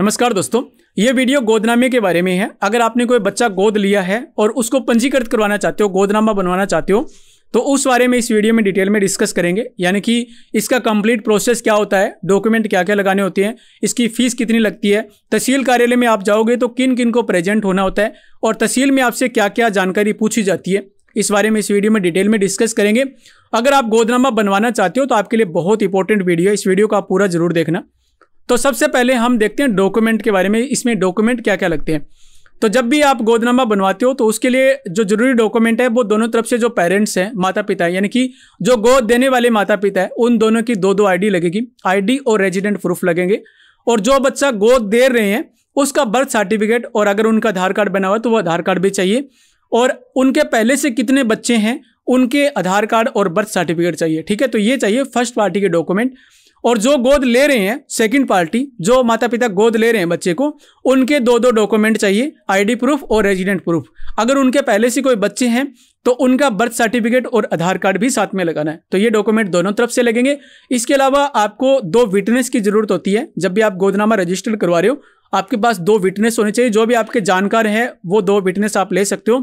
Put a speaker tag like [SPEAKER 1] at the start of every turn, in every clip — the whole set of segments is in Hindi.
[SPEAKER 1] नमस्कार दोस्तों ये वीडियो गोदनामे के बारे में है अगर आपने कोई बच्चा गोद लिया है और उसको पंजीकृत करवाना चाहते हो गोदनामा बनवाना चाहते हो तो उस बारे में इस वीडियो में डिटेल में डिस्कस करेंगे यानी कि इसका कंप्लीट प्रोसेस क्या होता है डॉक्यूमेंट क्या क्या लगाने होते हैं इसकी फ़ीस कितनी लगती है तहसील कार्यालय में आप जाओगे तो किन किन को प्रेजेंट होना होता है और तहसील में आपसे क्या क्या जानकारी पूछी जाती है इस बारे में इस वीडियो में डिटेल में डिस्कस करेंगे अगर आप गोदनामा बनवाना चाहते हो तो आपके लिए बहुत इंपॉर्टेंट वीडियो है इस वीडियो को आप पूरा जरूर देखना तो सबसे पहले हम देखते हैं डॉक्यूमेंट के बारे में इसमें डॉक्यूमेंट क्या क्या लगते हैं तो जब भी आप गोदनामा बनवाते हो तो उसके लिए जो जरूरी डॉक्यूमेंट है वो दोनों तरफ से जो पेरेंट्स हैं माता पिता है यानी कि जो गोद देने वाले माता पिता है उन दोनों की दो दो आईडी लगेगी आईडी और रेजिडेंट प्रूफ लगेंगे और जो बच्चा गोद दे रहे हैं उसका बर्थ सर्टिफिकेट और अगर उनका आधार कार्ड बना हुआ तो वो आधार कार्ड भी चाहिए और उनके पहले से कितने बच्चे हैं उनके आधार कार्ड और बर्थ सर्टिफिकेट चाहिए ठीक है तो ये चाहिए फर्स्ट पार्टी के डॉक्यूमेंट और जो गोद ले रहे हैं सेकंड पार्टी जो माता पिता गोद ले रहे हैं बच्चे को उनके दो दो डॉक्यूमेंट चाहिए आईडी प्रूफ और रेजिडेंट प्रूफ अगर उनके पहले से कोई बच्चे हैं तो उनका बर्थ सर्टिफिकेट और आधार कार्ड भी साथ में लगाना है तो ये डॉक्यूमेंट दोनों तरफ से लगेंगे इसके अलावा आपको दो विटनेस की जरूरत होती है जब भी आप गोदनामा रजिस्टर करवा रहे हो आपके पास दो विटनेस होने चाहिए जो भी आपके जानकार हैं वो दो विटनेस आप ले सकते हो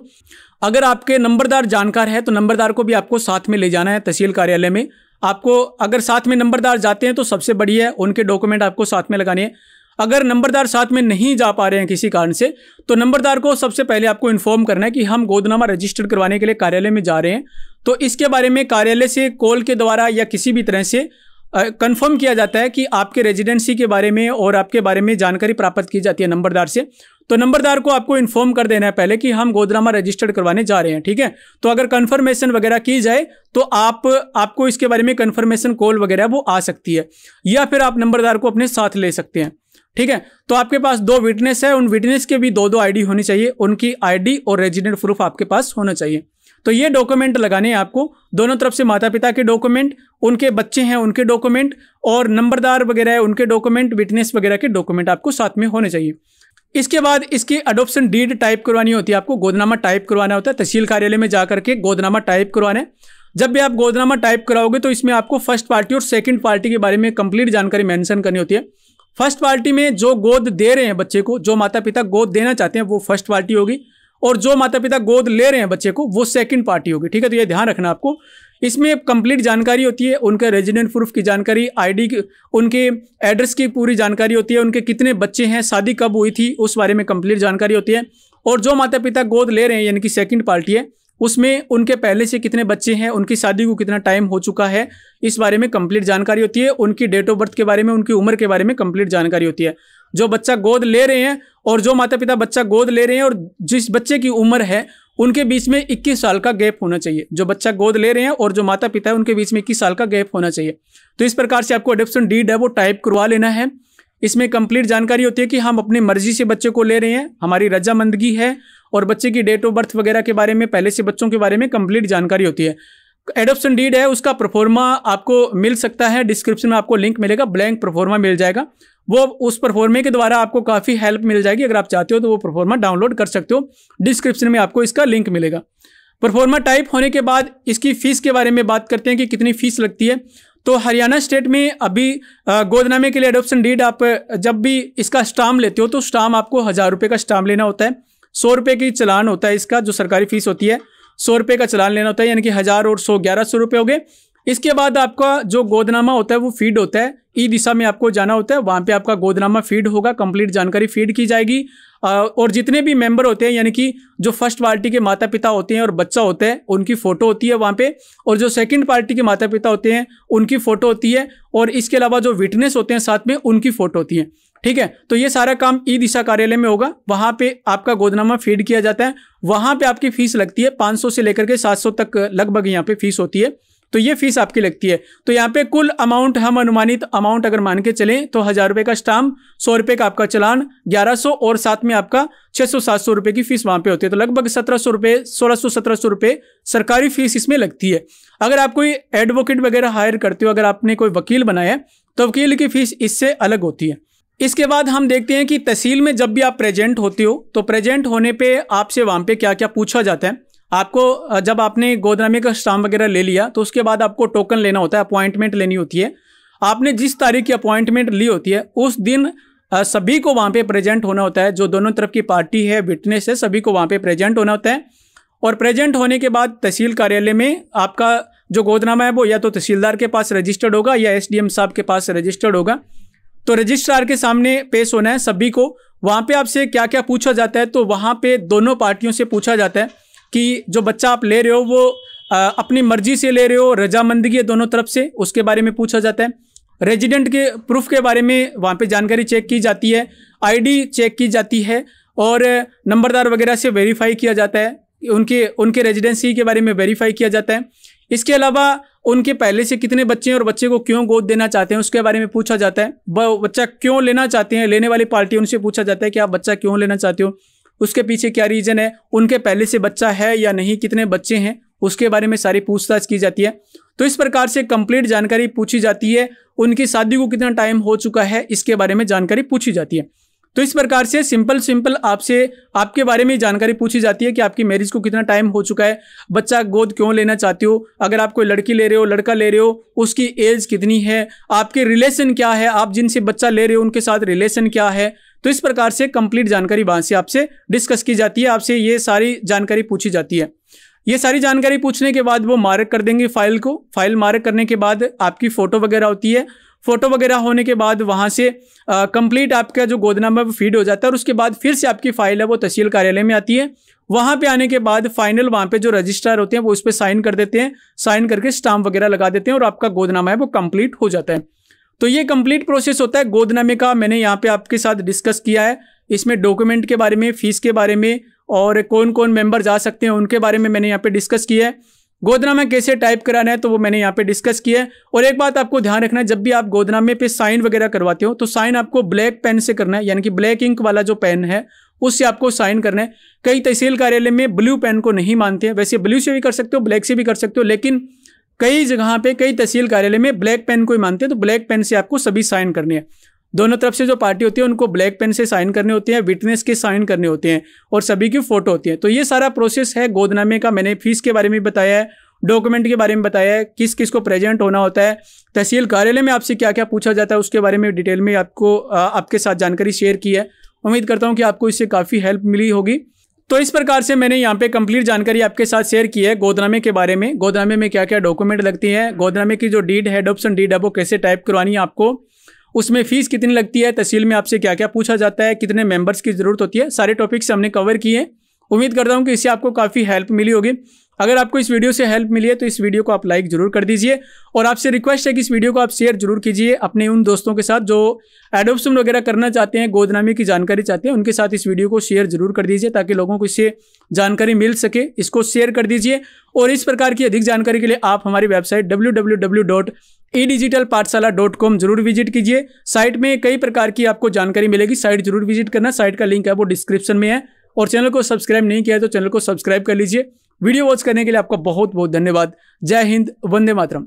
[SPEAKER 1] अगर आपके नंबरदार जानकार है तो नंबरदार को भी आपको साथ में ले जाना है तहसील कार्यालय में आपको अगर साथ में नंबरदार जाते हैं तो सबसे बढ़िया है उनके डॉक्यूमेंट आपको साथ में लगाने हैं अगर नंबरदार साथ में नहीं जा पा रहे हैं किसी कारण से तो नंबरदार को सबसे पहले आपको इन्फॉर्म करना है कि हम गोदनामा रजिस्टर्ड करवाने के लिए कार्यालय में जा रहे हैं तो इसके बारे में कार्यालय से कॉल के द्वारा या किसी भी तरह से कंफर्म किया जाता है कि आपके रेजिडेंसी के बारे में और आपके बारे में जानकारी प्राप्त की जाती है नंबरदार से तो नंबरदार को आपको इन्फॉर्म कर देना है पहले कि हम गोदरामा रजिस्टर्ड करवाने जा रहे हैं ठीक है तो अगर कंफर्मेशन वगैरह की जाए तो आप आपको इसके बारे में कंफर्मेशन कॉल वगैरह वो आ सकती है या फिर आप नंबरदार को अपने साथ ले सकते हैं ठीक है तो आपके पास दो विटनेस है उन विटनेस के भी दो दो आईडी होनी चाहिए उनकी आईडी और रेजिडेंट प्रूफ आपके पास होना चाहिए तो ये डॉक्यूमेंट लगाने हैं आपको दोनों तरफ से माता पिता के डॉक्यूमेंट उनके बच्चे हैं उनके डॉक्यूमेंट और नंबरदार वगैरह है उनके डॉक्यूमेंट विटनेस वगैरह के डॉक्यूमेंट आपको साथ में होने चाहिए इसके बाद इसकी अडोप्शन डीड टाइप करवानी होती है आपको गोदनामा टाइप करवाना होता है तहसील कार्यालय में जाकर के गोदनामा टाइप करवाना है जब भी आप गोदनामा टाइप कराओगे तो इसमें आपको फर्स्ट पार्टी और सेकंड पार्टी के बारे में कंप्लीट जानकारी मेंशन करनी होती है फर्स्ट पार्टी में जो गोद दे रहे हैं बच्चे को जो माता पिता गोद देना चाहते हैं वो फर्स्ट पार्टी होगी और जो माता पिता गोद ले रहे हैं बच्चे को वो सेकंड पार्टी होगी ठीक है तो ये ध्यान रखना आपको इसमें कंप्लीट जानकारी होती है उनके रेजिडेंट प्रूफ की जानकारी आईडी की उनके एड्रेस की पूरी जानकारी होती है उनके कितने बच्चे हैं शादी कब हुई थी उस बारे में कंप्लीट जानकारी होती है और जो माता पिता गोद ले रहे हैं यानी कि सेकेंड पार्टी है उसमें उनके पहले से कितने बच्चे हैं उनकी शादी को कितना टाइम हो चुका है इस बारे में कंप्लीट जानकारी होती है उनकी डेट ऑफ बर्थ के बारे में उनकी उम्र के बारे में कंप्लीट जानकारी होती है जो बच्चा गोद ले रहे हैं और जो माता पिता बच्चा गोद ले रहे हैं और जिस बच्चे की उम्र है उनके बीच में 21 साल का गैप होना चाहिए जो बच्चा गोद ले रहे हैं और जो माता पिता है उनके बीच में 21 साल का गैप होना चाहिए तो इस प्रकार से आपको अडेप्शन डीड है वो टाइप करवा लेना है इसमें कंप्लीट जानकारी होती है कि हम अपनी मर्जी से बच्चे को ले रहे हैं हमारी रजामंदगी है और बच्चे की डेट ऑफ बर्थ वगैरह के बारे में पहले से बच्चों के बारे में कंप्लीट जानकारी होती है एडोप्शन डीड है उसका परफॉर्मा आपको मिल सकता है डिस्क्रिप्शन में आपको लिंक मिलेगा ब्लैंक परफॉर्मा मिल जाएगा वो उस परफॉर्मे के द्वारा आपको काफ़ी हेल्प मिल जाएगी अगर आप चाहते हो तो वो परफॉर्मा डाउनलोड कर सकते हो डिस्क्रिप्शन में आपको इसका लिंक मिलेगा परफॉर्मा टाइप होने के बाद इसकी फ़ीस के बारे में बात करते हैं कि कितनी फ़ीस लगती है तो हरियाणा स्टेट में अभी गोदनामे के लिए एडोप्शन डीड आप जब भी इसका स्टाम लेते हो तो स्टाम आपको हज़ार रुपये का स्टाम लेना होता है सौ रुपये की चलान होता है इसका जो सरकारी फ़ीस होती है सौ रुपये का चलान लेना होता है यानी कि हज़ार और सौ ग्यारह सौ रुपये हो गए इसके बाद आपका जो गोदनामा होता है वो फीड होता है ई दिशा में आपको जाना होता है वहाँ पे आपका गोदनामा फीड होगा कंप्लीट जानकारी फीड की जाएगी और जितने भी मेंबर होते हैं यानी कि जो फर्स्ट पार्टी के माता पिता होते हैं और बच्चा होता है उनकी फ़ोटो होती है वहाँ पे और जो सेकंड पार्टी के माता पिता होते हैं उनकी फ़ोटो होती है और इसके अलावा जो विटनेस होते हैं साथ में उनकी फ़ोटो होती है ठीक है तो ये सारा काम ई दिशा कार्यालय में होगा वहाँ पर आपका गोदनामा फीड किया जाता है वहाँ पर आपकी फीस लगती है पाँच से लेकर के सात तक लगभग यहाँ पे फीस होती है तो ये फीस आपकी लगती है तो यहाँ पे कुल अमाउंट हम अनुमानित अमाउंट अगर मान के चलें तो हज़ार रुपये का स्टाम्प सौ रुपये का आपका चलान ग्यारह सौ और साथ में आपका छः सौ सात सौ रुपये की फीस वहाँ पे होती है तो लगभग सत्रह सौ रुपये सोलह सौ सत्रह सौ रुपये सरकारी फीस इसमें लगती है अगर आप कोई एडवोकेट वगैरह हायर करते हो अगर आपने कोई वकील बनाया तो वकील की फीस इससे अलग होती है इसके बाद हम देखते हैं कि तहसील में जब भी आप प्रेजेंट होते हो तो प्रेजेंट होने पे आपसे वहाँ पे क्या क्या पूछा जाता है आपको जब आपने गोदनामे का स्टाम वगैरह ले लिया तो उसके बाद आपको टोकन लेना होता है अपॉइंटमेंट लेनी होती है आपने जिस तारीख की अपॉइंटमेंट ली होती है उस दिन सभी को वहाँ पे प्रेजेंट होना होता है जो दोनों तरफ की पार्टी है विटनेस है सभी को वहाँ पे प्रेजेंट होना होता है और प्रेजेंट होने के बाद तहसील कार्यालय में आपका जो गोदनामा है वो या तो तहसीलदार के पास रजिस्टर्ड होगा या एस साहब के पास रजिस्टर्ड होगा तो रजिस्ट्रार के सामने पेश होना है सभी को वहाँ पर आपसे क्या क्या पूछा जाता है तो वहाँ पर दोनों पार्टियों से पूछा जाता है कि जो बच्चा आप ले रहे हो वो आ, अपनी मर्जी से ले रहे हो रजामंदगी है दोनों तरफ से उसके बारे में पूछा जाता है रेजिडेंट के प्रूफ के बारे में वहाँ पे जानकारी चेक की जाती है आईडी चेक की जाती है और नंबरदार वगैरह से वेरीफाई किया जाता है उनके उनके रेजिडेंसी के बारे में वेरीफाई किया जाता है इसके अलावा उनके पहले से कितने बच्चे हैं और बच्चे को क्यों गोद देना चाहते हैं उसके बारे में पूछा जाता है बच्चा क्यों लेना चाहते हैं लेने वाली पार्टी उनसे पूछा जाता है कि आप बच्चा क्यों लेना चाहते हो उसके पीछे क्या रीज़न है उनके पहले से बच्चा है या नहीं कितने बच्चे हैं उसके बारे में सारी पूछताछ की जाती है तो इस प्रकार से कंप्लीट जानकारी पूछी जाती है उनकी शादी को कितना टाइम हो चुका है इसके बारे में जानकारी पूछी जाती है तो इस प्रकार से सिंपल सिंपल आपसे आपके बारे में जानकारी पूछी जाती है कि आपकी मैरिज को कितना टाइम हो चुका है बच्चा गोद क्यों लेना चाहते हो अगर आप कोई लड़की ले रहे हो लड़का ले रहे हो उसकी एज कितनी है आपके रिलेशन क्या है आप जिनसे बच्चा ले रहे हो उनके साथ रिलेशन क्या है तो इस प्रकार से कंप्लीट जानकारी वहाँ से आपसे डिस्कस की जाती है आपसे ये सारी जानकारी पूछी जाती है ये सारी जानकारी पूछने के बाद वो मार्क कर देंगे फाइल को फाइल मार्क करने के बाद आपकी फ़ोटो वगैरह होती है फोटो वगैरह होने के बाद वहाँ से कंप्लीट आपका जो गोदनामा वो फीड हो जाता है और उसके बाद फिर से आपकी फाइल है वो तहसील कार्यालय में आती है वहाँ पे आने के बाद फाइनल वहाँ पे जो रजिस्ट्रार होते हैं वो उस पर साइन कर देते हैं साइन करके स्टाम्प वगैरह लगा देते हैं और आपका गोदनामा है वो कंप्लीट हो जाता है तो ये कंप्लीट प्रोसेस होता है गोदनामे का मैंने यहाँ पे आपके साथ डिस्कस किया है इसमें डॉक्यूमेंट के बारे में फीस के बारे में और कौन कौन मेम्बर जा सकते हैं उनके बारे में मैंने यहाँ पे डिस्कस किया है गोदना में कैसे टाइप कराना है तो वो मैंने यहाँ पे डिस्कस किया है और एक बात आपको ध्यान रखना है जब भी आप गोदना में पे साइन वगैरह करवाते हो तो साइन आपको ब्लैक पेन से करना है यानी कि ब्लैक इंक वाला जो पेन है उससे आपको साइन करना है कई तहसील कार्यालय में ब्लू पेन को नहीं मानते हैं वैसे ब्लू से भी कर सकते हो ब्लैक से भी कर सकते हो लेकिन कई जगह पर कई तहसील कार्यालय में ब्लैक पेन को ही मानते हैं तो ब्लैक पेन से आपको सभी साइन करने हैं दोनों तरफ से जो पार्टी होती है उनको ब्लैक पेन से साइन करने होते हैं विटनेस के साइन करने होते हैं और सभी की फोटो होती है तो ये सारा प्रोसेस है गोदनामे का मैंने फीस के बारे में बताया है डॉक्यूमेंट के बारे में बताया है किस किस को प्रेजेंट होना होता है तहसील कार्यालय में आपसे क्या क्या पूछा जाता है उसके बारे में डिटेल में आपको आपके साथ जानकारी शेयर की है उम्मीद करता हूँ कि आपको इससे काफ़ी हेल्प मिली होगी तो इस प्रकार से मैंने यहाँ पे कंप्लीट जानकारी आपके साथ शेयर की है गोदनामे के बारे में गोदनामे में क्या क्या डॉक्यूमेंट लगती हैं गोदनामे की जो डीड हेड ऑप्शन डीड है वो कैसे टाइप करवानी है आपको उसमें फीस कितनी लगती है तहसील में आपसे क्या क्या पूछा जाता है कितने मेंबर्स की ज़रूरत होती है सारे टॉपिक्स हमने कवर किए हैं उम्मीद करता हूँ कि इससे आपको काफ़ी हेल्प मिली होगी अगर आपको इस वीडियो से हेल्प मिली है तो इस वीडियो को आप लाइक जरूर कर दीजिए और आपसे रिक्वेस्ट है कि इस वीडियो को आप शेयर जरूर कीजिए अपने उन दोस्तों के साथ जो एडोप्शन वगैरह करना चाहते हैं गोदनामी की जानकारी चाहते हैं उनके साथ इस वीडियो को शेयर जरूर कर दीजिए ताकि लोगों को इससे जानकारी मिल सके इसको शेयर कर दीजिए और इस प्रकार की अधिक जानकारी के लिए आप हमारी website W E digital Pathshala dot com जरूर विजिट कीजिए साइट में कई प्रकार की आपको जानकारी मिलेगी साइट जरूर विजिट करना साइट का लिंक है वो डिस्क्रिप्शन में है और चैनल को सब्सक्राइब नहीं किया है तो चैनल को सब्सक्राइब कर लीजिए वीडियो वॉच करने के लिए आपका बहुत बहुत धन्यवाद जय हिंद वंदे मातरम